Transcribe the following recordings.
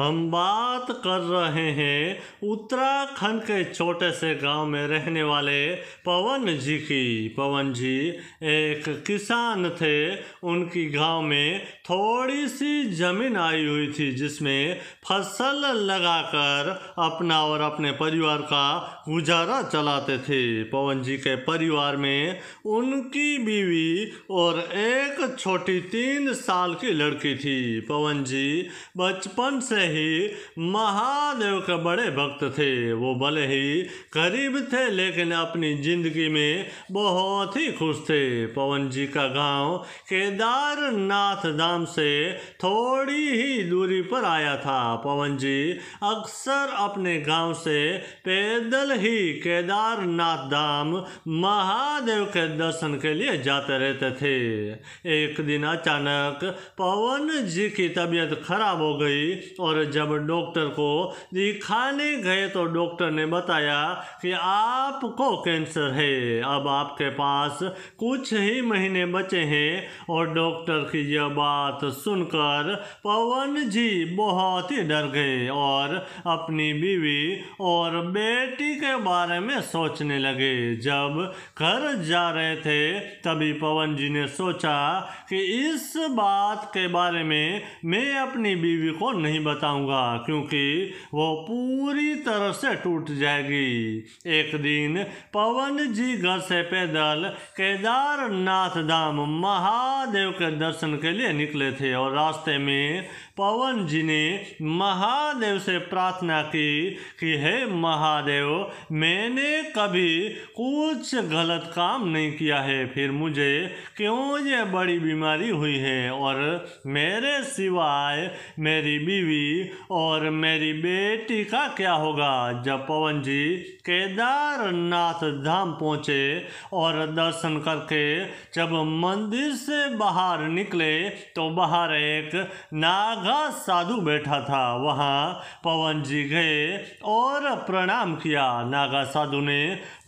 हम बात कर रहे हैं उत्तराखंड के छोटे से गांव में रहने वाले पवन जी की पवन जी एक किसान थे उनकी गांव में थोड़ी सी जमीन आई हुई थी जिसमें फसल लगाकर अपना और अपने परिवार का गुजारा चलाते थे पवन जी के परिवार में उनकी बीवी और एक छोटी तीन साल की लड़की थी पवन जी बचपन से ही महादेव के बड़े भक्त थे वो भले ही गरीब थे लेकिन अपनी जिंदगी में बहुत ही खुश थे पवन जी का गांव केदारनाथ धाम से थोड़ी ही दूरी पर आया था पवन जी अक्सर अपने गांव से पैदल ही केदारनाथ धाम महादेव के दर्शन के लिए जाते रहते थे एक दिन अचानक पवन जी की तबीयत खराब हो गई और और जब डॉक्टर को दिखाने गए तो डॉक्टर ने बताया कि आपको कैंसर है अब आपके पास कुछ ही महीने बचे हैं और डॉक्टर की यह बात सुनकर पवन जी बहुत ही डर गए और अपनी बीवी और बेटी के बारे में सोचने लगे जब घर जा रहे थे तभी पवन जी ने सोचा कि इस बात के बारे में मैं अपनी बीवी को नहीं बता बताऊंगा क्योंकि वो पूरी तरह से टूट जाएगी एक दिन पवन जी घर से पैदल केदारनाथ धाम महादेव के दर्शन के लिए निकले थे और रास्ते में पवन जी ने महादेव से प्रार्थना की कि हे महादेव मैंने कभी कुछ गलत काम नहीं किया है फिर मुझे क्यों ये बड़ी बीमारी हुई है और मेरे सिवाय मेरी बीवी जी और मेरी बेटी का क्या होगा जब पवन जी केदारनाथ धाम पहुँचे और दर्शन करके जब मंदिर से बाहर निकले तो बाहर एक नागा साधु बैठा था वहाँ पवन जी गए और प्रणाम किया नागा साधु ने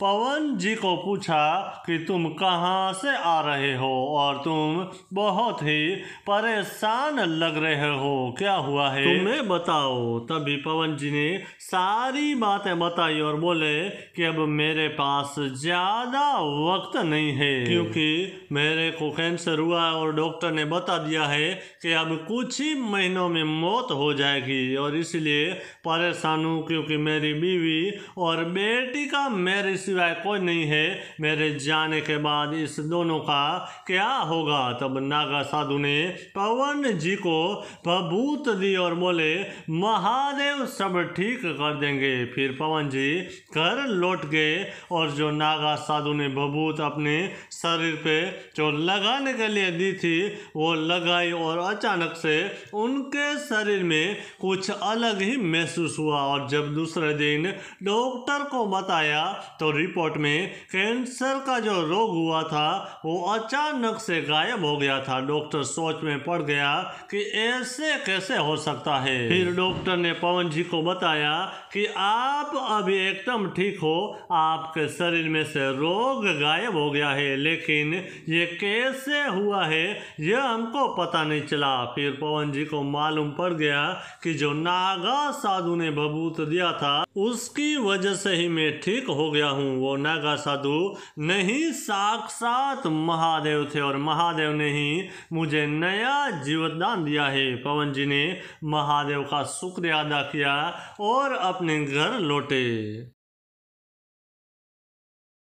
पवन जी को पूछा कि तुम कहाँ से आ रहे हो और तुम बहुत ही परेशान लग रहे हो क्या हुआ है तुम्हें तुम्हें बताओ तभी पवन जी ने सारी बातें बताई और बोले कि अब मेरे पास ज्यादा वक्त नहीं है क्योंकि मेरे को कैंसर हुआ और डॉक्टर ने बता दिया है कि अब कुछ ही महीनों में मौत हो जाएगी और इसलिए परेशान हूँ क्योंकि मेरी बीवी और बेटी का मेरे सिवाय कोई नहीं है मेरे जाने के बाद इस दोनों का क्या होगा तब नागा साधु ने पवन जी को भभूत दी और बोले हुए महादेव सब ठीक कर देंगे फिर पवन जी घर लौट गए और जो नागा साधु ने बबूत अपने शरीर पे जो लगाने के लिए दी थी वो लगाई और अचानक से उनके शरीर में कुछ अलग ही महसूस हुआ और जब दूसरे दिन डॉक्टर को बताया तो रिपोर्ट में कैंसर का जो रोग हुआ था वो अचानक से गायब हो गया था डॉक्टर सोच में पड़ गया कि ऐसे कैसे हो सकता है फिर डॉक्टर ने पवन जी को बताया कि आप अभी एकदम ठीक हो आपके शरीर में से रोग गायब हो गया है लेकिन ये कैसे हुआ है यह हमको पता नहीं चला फिर पवन जी को मालूम पड़ गया कि जो नागा साधु ने बबूत दिया था उसकी वजह से ही मैं ठीक हो गया हूँ वो नागा साधु नहीं साक्षात महादेव थे और महादेव ने ही मुझे नया जीवदान दिया है पवन जी ने महादेव का शुक्रिया अदा किया और अपने घर लौटे